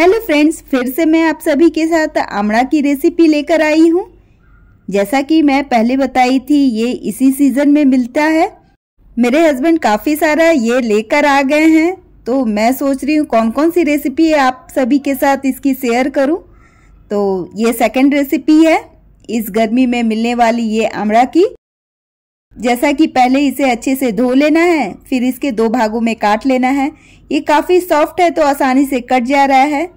Hello friends फिर से मैं आप सभी के साथ आमड़ा की रेसिपी लेकर आई हूँ जैसा कि मैं पहले बताई थी ये इसी सीज़न में मिलता है मेरे हस्बैंड काफ़ी सारा ये लेकर आ गए हैं तो मैं सोच रही हूँ कौन कौन सी रेसिपी आप सभी के साथ इसकी शेयर करूँ तो ये सेकंड रेसिपी है इस गर्मी में मिलने वाली ये आमड़ा की जैसा कि पहले इसे अच्छे से धो लेना है फिर इसके दो भागों में काट लेना है ये काफ़ी सॉफ्ट है तो आसानी से कट जा रहा है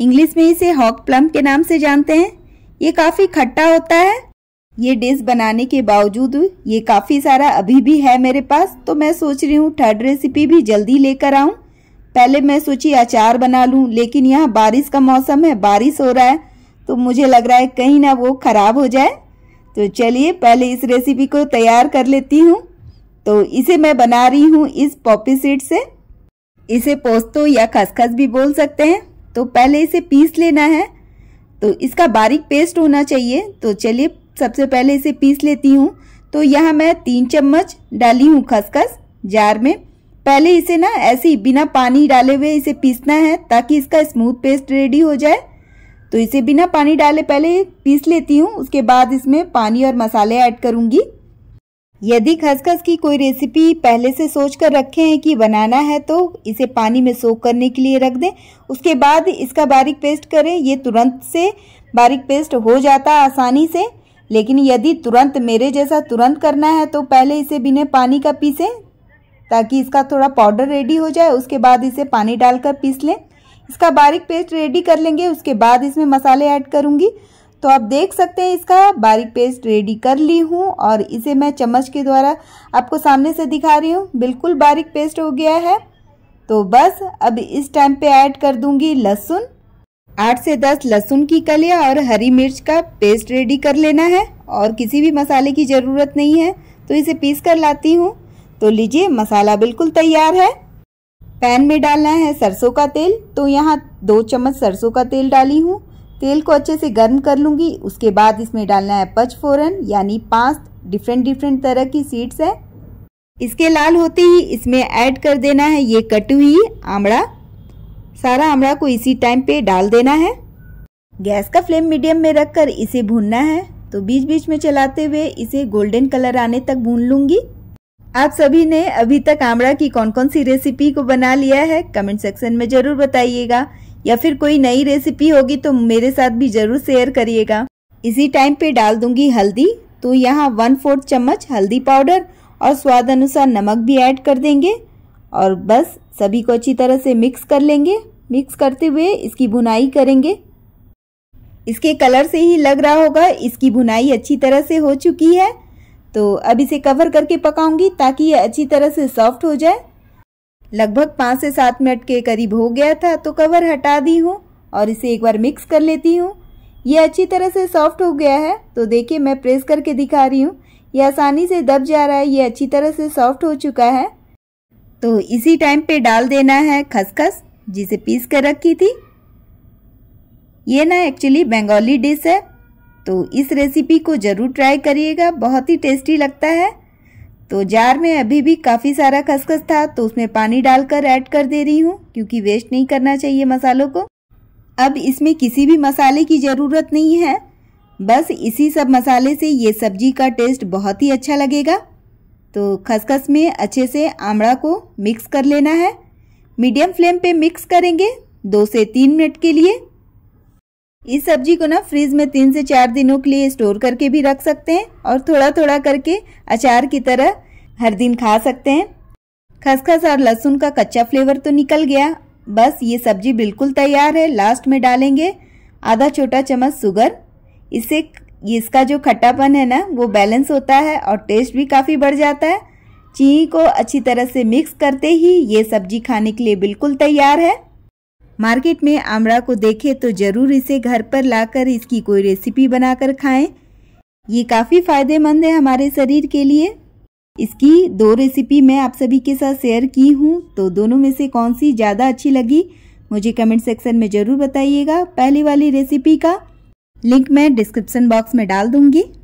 इंग्लिश में इसे हॉक प्लम के नाम से जानते हैं ये काफ़ी खट्टा होता है ये डिश बनाने के बावजूद ये काफ़ी सारा अभी भी है मेरे पास तो मैं सोच रही हूँ थर्ड रेसिपी भी जल्दी लेकर आऊँ पहले मैं सोची अचार बना लूँ लेकिन यहाँ बारिश का मौसम है बारिश हो रहा है तो मुझे लग रहा है कहीं ना वो ख़राब हो जाए तो चलिए पहले इस रेसिपी को तैयार कर लेती हूँ तो इसे मैं बना रही हूँ इस पॉपी सीड से इसे पोस्तो या खसखस भी बोल सकते हैं तो पहले इसे पीस लेना है तो इसका बारीक पेस्ट होना चाहिए तो चलिए सबसे पहले इसे पीस लेती हूँ तो यहाँ मैं तीन चम्मच डाली हूँ खसखस जार में पहले इसे ना ऐसे ही बिना पानी डाले हुए इसे पीसना है ताकि इसका स्मूथ पेस्ट रेडी हो जाए तो इसे बिना पानी डाले पहले पीस लेती हूँ उसके बाद इसमें पानी और मसाले ऐड करूँगी यदि खसखस की कोई रेसिपी पहले से सोच कर रखे हैं कि बनाना है तो इसे पानी में सोख करने के लिए रख दें उसके बाद इसका बारीक पेस्ट करें ये तुरंत से बारीक पेस्ट हो जाता है आसानी से लेकिन यदि तुरंत मेरे जैसा तुरंत करना है तो पहले इसे बिना पानी का पीसें ताकि इसका थोड़ा पाउडर रेडी हो जाए उसके बाद इसे पानी डालकर पीस लें इसका बारीक पेस्ट रेडी कर लेंगे उसके बाद इसमें मसाले ऐड करूँगी तो आप देख सकते हैं इसका बारीक पेस्ट रेडी कर ली हूँ और इसे मैं चम्मच के द्वारा आपको सामने से दिखा रही हूँ बिल्कुल बारीक पेस्ट हो गया है तो बस अब इस टाइम पे ऐड कर दूंगी लहसुन आठ से दस लहसुन की कलिया और हरी मिर्च का पेस्ट रेडी कर लेना है और किसी भी मसाले की ज़रूरत नहीं है तो इसे पीस कर लाती हूँ तो लीजिए मसाला बिल्कुल तैयार है पैन में डालना है सरसों का तेल तो यहाँ दो चम्मच सरसों का तेल डाली हूँ तेल को अच्छे से गर्म कर लूंगी उसके बाद इसमें डालना है पच फोरन यानी पाँच डिफरेंट डिफरेंट तरह की सीड्स है इसके लाल होते ही इसमें ऐड कर देना है ये कटी हुई आमड़ा सारा आमड़ा को इसी टाइम पे डाल देना है गैस का फ्लेम मीडियम में रखकर इसे भूनना है तो बीच बीच में चलाते हुए इसे गोल्डन कलर आने तक भून लूंगी आप सभी ने अभी तक आमड़ा की कौन कौन सी रेसिपी को बना लिया है कमेंट सेक्शन में ज़रूर बताइएगा या फिर कोई नई रेसिपी होगी तो मेरे साथ भी ज़रूर शेयर करिएगा इसी टाइम पे डाल दूंगी हल्दी तो यहाँ वन फोर्थ चम्मच हल्दी पाउडर और स्वाद अनुसार नमक भी ऐड कर देंगे और बस सभी को अच्छी तरह से मिक्स कर लेंगे मिक्स करते हुए इसकी बुनाई करेंगे इसके कलर से ही लग रहा होगा इसकी बुनाई अच्छी तरह से हो चुकी है तो अब इसे कवर करके पकाऊंगी ताकि ये अच्छी तरह से सॉफ्ट हो जाए लगभग पाँच से सात मिनट के करीब हो गया था तो कवर हटा दी हूँ और इसे एक बार मिक्स कर लेती हूँ ये अच्छी तरह से सॉफ्ट हो गया है तो देखिए मैं प्रेस करके दिखा रही हूँ ये आसानी से दब जा रहा है ये अच्छी तरह से सॉफ्ट हो चुका है तो इसी टाइम पे डाल देना है खसखस जिसे पीस कर रखी थी ये ना एक्चुअली बंगाली डिश है तो इस रेसिपी को ज़रूर ट्राई करिएगा बहुत ही टेस्टी लगता है तो जार में अभी भी काफ़ी सारा खसखस था तो उसमें पानी डालकर ऐड कर दे रही हूँ क्योंकि वेस्ट नहीं करना चाहिए मसालों को अब इसमें किसी भी मसाले की ज़रूरत नहीं है बस इसी सब मसाले से ये सब्जी का टेस्ट बहुत ही अच्छा लगेगा तो खसखस में अच्छे से आमड़ा को मिक्स कर लेना है मीडियम फ्लेम पे मिक्स करेंगे दो से तीन मिनट के लिए इस सब्जी को ना फ्रीज में तीन से चार दिनों के लिए स्टोर करके भी रख सकते हैं और थोड़ा थोड़ा करके अचार की तरह हर दिन खा सकते हैं खसखस और लहसुन का कच्चा फ्लेवर तो निकल गया बस ये सब्जी बिल्कुल तैयार है लास्ट में डालेंगे आधा छोटा चम्मच शुगर इससे इसका जो खट्टापन है ना वो बैलेंस होता है और टेस्ट भी काफ़ी बढ़ जाता है चीनी को अच्छी तरह से मिक्स करते ही ये सब्जी खाने के लिए बिल्कुल तैयार है मार्केट में आमड़ा को देखें तो ज़रूर इसे घर पर लाकर इसकी कोई रेसिपी बनाकर खाएं। ये काफ़ी फ़ायदेमंद है हमारे शरीर के लिए इसकी दो रेसिपी मैं आप सभी के साथ शेयर की हूँ तो दोनों में से कौन सी ज़्यादा अच्छी लगी मुझे कमेंट सेक्शन में ज़रूर बताइएगा पहली वाली रेसिपी का लिंक मैं डिस्क्रिप्सन बॉक्स में डाल दूँगी